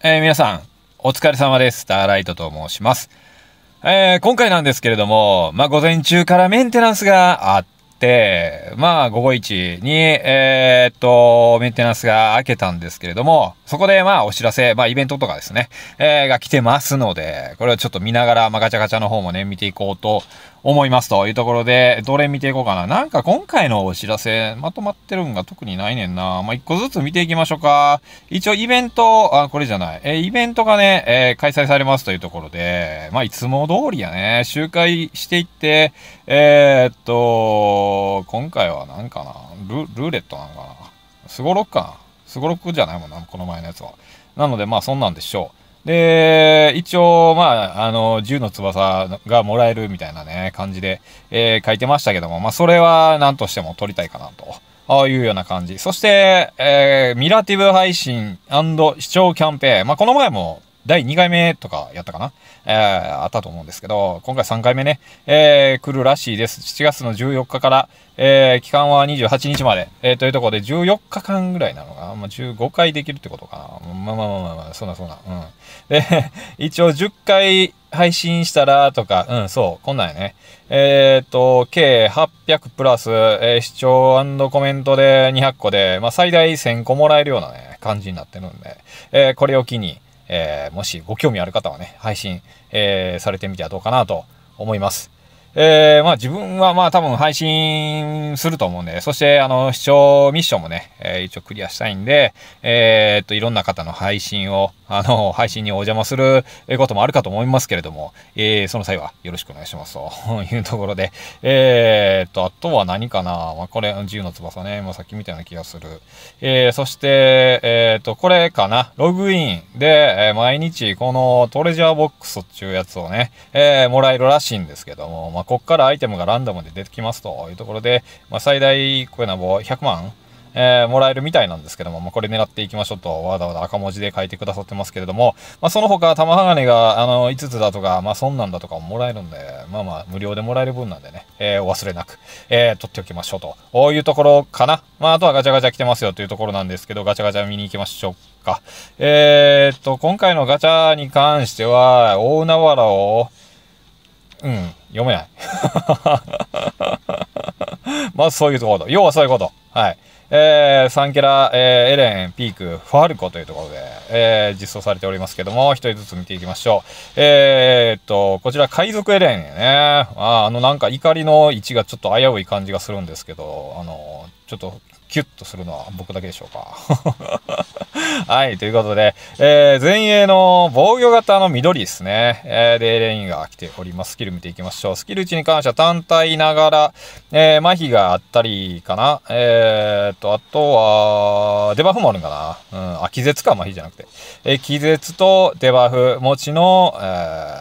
えー、皆さん、お疲れ様です。スターライトと申します。えー、今回なんですけれども、まあ、午前中からメンテナンスがあって、まあ、午後1に、えー、っと、メンテナンスが明けたんですけれども、そこで、まあ、お知らせ、まあ、イベントとかですね、えー、が来てますので、これをちょっと見ながら、まあ、ガチャガチャの方もね、見ていこうと思いますというところで、どれ見ていこうかな。なんか今回のお知らせ、まとまってるんが特にないねんな。まあ、一個ずつ見ていきましょうか。一応イベント、あ、これじゃない。えー、イベントがね、えー、開催されますというところで、まあ、いつも通りやね、周回していって、えー、っと、今回はなんかな、ル、ルーレットなんかな。すごろくかな。すごろくじゃないもんな、この前のやつは。なので、まあ、そんなんでしょう。で、一応、まあ、あの、銃の翼がもらえるみたいなね、感じで、えー、書いてましたけども、まあ、それは何としても撮りたいかなと。ああいうような感じ。そして、えー、ミラティブ配信視聴キャンペーン。まあ、この前も第2回目とかやったかな、えー、あったと思うんですけど、今回3回目ね、えー、来るらしいです。7月の14日から、えー、期間は28日まで、えー、というところで14日間ぐらいなのかな、まあ、15回できるってことかな。まあまあまあまあ、まあ、そんなそんな。うん。で、一応10回配信したらとか、うん、そう、こんなんやね。えっ、ー、と、計800プラス、えー、視聴コメントで200個で、まあ最大1000個もらえるようなね、感じになってるんで、えー、これを機に、えー、もしご興味ある方はね、配信、えー、されてみてはどうかなと思います。えー、まあ自分はまあ多分配信すると思うんで、そしてあの視聴ミッションもね、えー、一応クリアしたいんで、えー、っといろんな方の配信を、あの、配信にお邪魔することもあるかと思いますけれども、えー、その際はよろしくお願いしますと いうところで、えー、と、あとは何かな、まあ、これ、自由の翼ね、まあ、さっきみたいな気がする。えー、そして、えー、と、これかな、ログインで、えー、毎日このトレジャーボックスっていうやつをね、えー、もらえるらしいんですけども、まあ、こっからアイテムがランダムで出てきますというところで、まあ、最大、これなん100万えー、もらえるみたいなんですけども、まあ、これ狙っていきましょうと、わざわざ赤文字で書いてくださってますけれども、まあ、その他、玉鋼が、あの、5つだとか、まあ、そんなんだとかもらえるんで、まあまあ、無料でもらえる分なんでね、えー、お忘れなく、えー、取っておきましょうと、こういうところかな。まあ、あとはガチャガチャ来てますよというところなんですけど、ガチャガチャ見に行きましょうか。えー、っと、今回のガチャに関しては、大海原を、うん、読めない。まずそういうところ。要はそういうこと。はい。えー、サンケラ、えー、エレン、ピーク、ファルコというところで、えー、実装されておりますけども、一人ずつ見ていきましょう。えー、っと、こちら、海賊エレンね。ああの、なんか怒りの位置がちょっと危うい感じがするんですけど、あの、ちょっと、キュッとするのは僕だけでしょうか。はい、ということで、えー、前衛の防御型の緑ですね。えー、で、レインが来ております。スキル見ていきましょう。スキル1に関しては単体ながら、えー、麻痺があったりかな。えー、と、あとは、デバフもあるんかな。うん、あ、気絶か、麻痺じゃなくて。えー、気絶とデバフ持ちの、えー、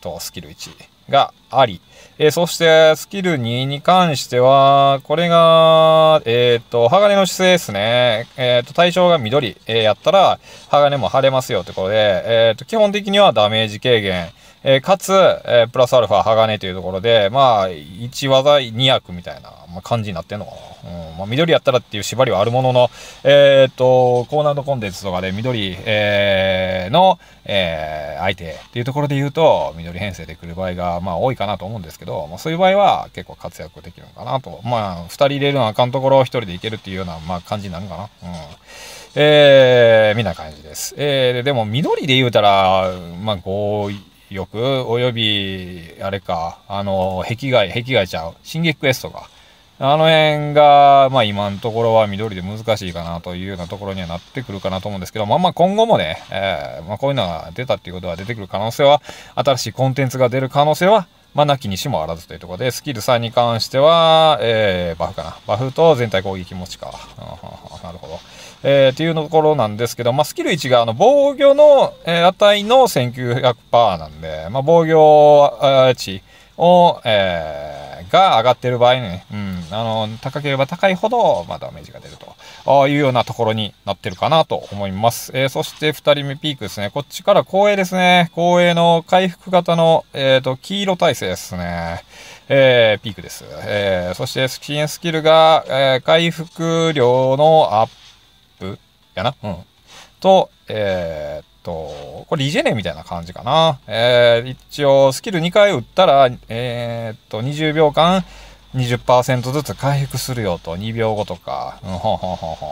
と、スキル1が、あり、えー、そしてスキル2に関しては、これが、えっ、ー、と、鋼の姿勢ですね。えっ、ー、と、対象が緑、えやったら、鋼も腫れますよってことで、えっ、と、基本的にはダメージ軽減、えかつ、えプラスアルファ鋼というところで、まあ、1技2役みたいな、まあ、感じになってんのかな。うんまあ、緑やったらっていう縛りはあるものの、えっ、と、コーナーのコンテンツとかで緑、えの、え相手っていうところで言うと、緑編成で来る場合が、まあ、多いかなと思うんですけど、まあ、そういう場合は結構活躍できるのかなと。まあ、2人入れるのはあかんところ、1人でいけるっていうような、まあ、感じになるのかな。うん。えー、みたいな感じです。えー、でも、緑で言うたら、まあ、強欲、および、あれか、あの、壁外、壁外ちゃう、進撃クエストか。あの辺が、まあ今のところは緑で難しいかなというようなところにはなってくるかなと思うんですけど、まあまあ今後もね、えー、まあこういうのが出たっていうことは出てくる可能性は、新しいコンテンツが出る可能性はまあ、なきにしもあらずというところで、スキル3に関しては、えー、バフかな。バフと全体攻撃持ちか。なるほど。えー、っていうところなんですけど、まあ、スキル1があの防御の、えー、値の1900%なんで、まあ、防御、値を、えー、が上がってる場合ね、うん、あの、高ければ高いほど、まあ、ダメージが出るというようなところになってるかなと思います。えー、そして2人目ピークですね。こっちから光栄ですね。光栄の回復型の、えっ、ー、と、黄色耐性ですね。えー、ピークです。えー、そして支援スキルが、えー、回復量のアップやな。うん。と、えー、と、これリジェネみたいな感じかな。えー、一応スキル2回打ったら、えー、っと、20秒間20%ずつ回復するよと、2秒後とか。うん、ほんほんほんほん。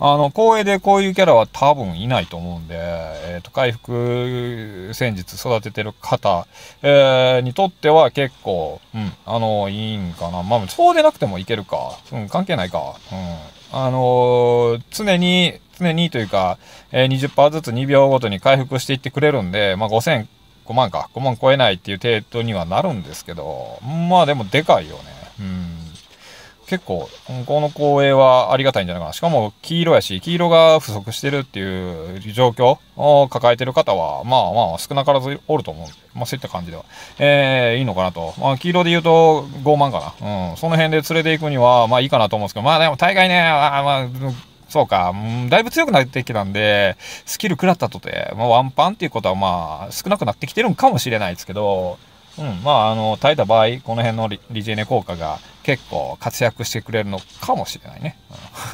あの、光栄でこういうキャラは多分いないと思うんで、えっ、ー、と、回復戦術育ててる方、えー、にとっては結構、うん、あの、いいんかな。まあ、そうでなくてもいけるか。うん、関係ないか。うん。あのー、常に、常にというか、えー、20%ずつ2秒ごとに回復していってくれるんで、まあ、5000、5万か、5万超えないっていう程度にはなるんですけど、まあでもでかいよね。うん。結構、この公営はありがたいんじゃないかな。しかも黄色やし、黄色が不足してるっていう状況を抱えてる方は、まあまあ少なからずおると思うんで、まあそういった感じでは、えー、いいのかなと。まあ黄色で言うと5万かな。うん。その辺で連れて行くには、まあいいかなと思うんですけど、まあでも大概ね、あまあ、そうか、だいぶ強くなってきたんで、スキル食らったとて、まあ、ワンパンっていうことはまあ、少なくなってきてるんかもしれないですけど、うん、まあ、あの、耐えた場合、この辺のリジェネ効果が結構活躍してくれるのかもしれないね。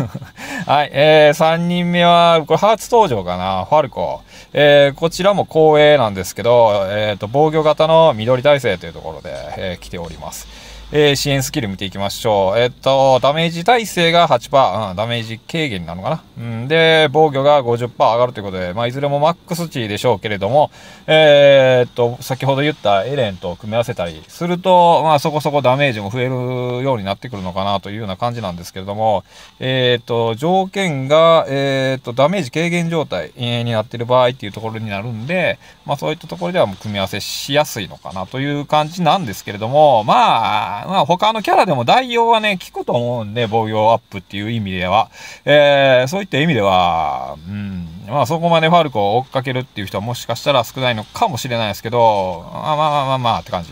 はい、えー、3人目は、これ初登場かな、ファルコ。えー、こちらも光栄なんですけど、えっ、ー、と、防御型の緑耐性というところで、えー、来ております。えー、支援スキル見ていきましょう。えっと、ダメージ耐性が8%、うん、ダメージ軽減なのかな。うん、で、防御が50%上がるということで、まあ、いずれもマックス値でしょうけれども、えー、っと、先ほど言ったエレンと組み合わせたりすると、まあ、そこそこダメージも増えるようになってくるのかなというような感じなんですけれども、えー、っと、条件が、えー、っと、ダメージ軽減状態になっている場合っていうところになるんで、まあ、そういったところではもう組み合わせしやすいのかなという感じなんですけれども、まあ、まあ、他のキャラでも代用はね、効くと思うんで、防御アップっていう意味では。えー、そういった意味では、うん、まあそこまでファルコを追っかけるっていう人はもしかしたら少ないのかもしれないですけど、まあまあまあまあまあって感じ。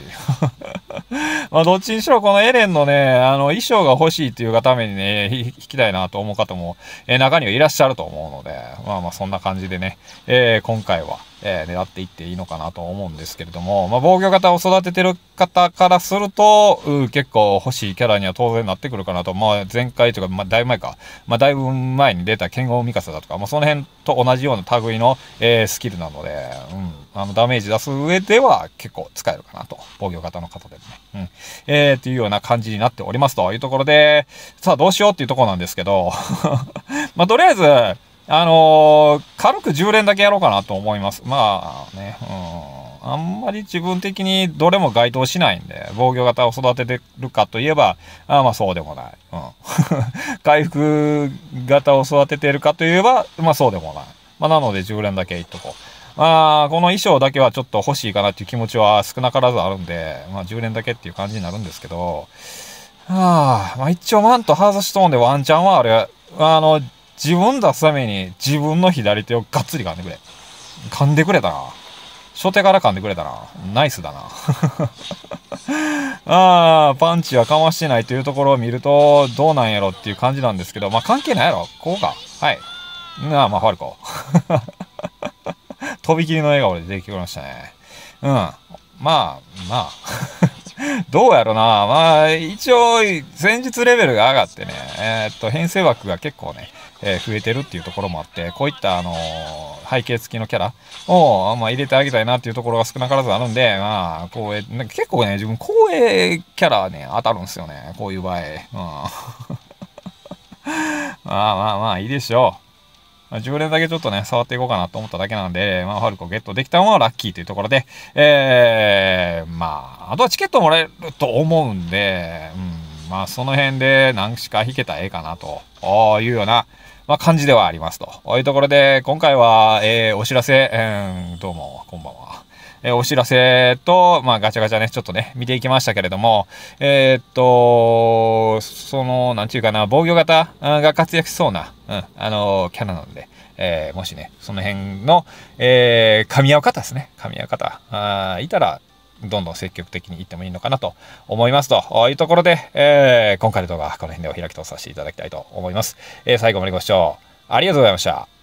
まあどっちにしろこのエレンのね、あの衣装が欲しいっていうがためにね、引きたいなと思う方も、えー、中にはいらっしゃると思うので、まあまあそんな感じでね、えー、今回は。えー、狙っていっていいのかなと思うんですけれども、まあ、防御型を育ててる方からすると、結構欲しいキャラには当然なってくるかなと、まあ、前回というか、まあ、だいぶ前か、まあ、だいぶ前に出た剣豪ミカサだとか、まあ、その辺と同じような類の、えー、スキルなので、うん、あのダメージ出す上では結構使えるかなと、防御型の方でもね。うん、えー、というような感じになっておりますというところで、さあどうしようっていうところなんですけど まあ、とりあえず、あのー、軽く10連だけやろうかなと思います。まあね、うん。あんまり自分的にどれも該当しないんで、防御型を育ててるかといえば、あまあそうでもない。うん。回復型を育ててるかといえば、まあそうでもない。まあなので10連だけいっとこう。まあ、この衣装だけはちょっと欲しいかなっていう気持ちは少なからずあるんで、まあ10連だけっていう感じになるんですけど、はあ、まあ一応マントハーザストーンでワンチャンはあれ、あの、自分出すために自分の左手をがっつり噛んでくれ。噛んでくれたな。初手から噛んでくれたな。ナイスだな。ああ、パンチはかましてないというところを見ると、どうなんやろっていう感じなんですけど、まあ関係ないやろ。こうか。はい。なあ、まあファルコ。と びきりの笑顔で出てきましたね。うん。まあ、まあ。どうやろな。まあ、一応、前日レベルが上がってね、えー、っと、編成枠が結構ね、えー、増えてるっていうところもあって、こういった、あのー、背景付きのキャラを、まあ、入れてあげたいなっていうところが少なからずあるんで、まあ、こ栄、なんか結構ね、自分光栄キャラね、当たるんですよね。こういう場合。うん、まあまあまあ、いいでしょう。10連だけちょっとね、触っていこうかなと思っただけなんで、まあ、ファルコゲットできたのはラッキーというところで、えー、まあ、あとはチケットもらえると思うんで、うん、まあその辺で何しか弾けたらええかなというような、まあ、感じではありますと。こういうところで今回は、えー、お知らせ、えー、どうもこんばんは。えお知らせと、まあ、ガチャガチャね、ちょっとね、見ていきましたけれども、えー、っと、その、なんていうかな、防御型が活躍しそうな、うん、あのキャラなので、えー、もしね、その辺の、えー、噛み合う方ですね、噛み合う方、あいたら、どんどん積極的にいってもいいのかなと思いますというところで、えー、今回の動画はこの辺でお開きとさせていただきたいと思います。えー、最後までご視聴ありがとうございました。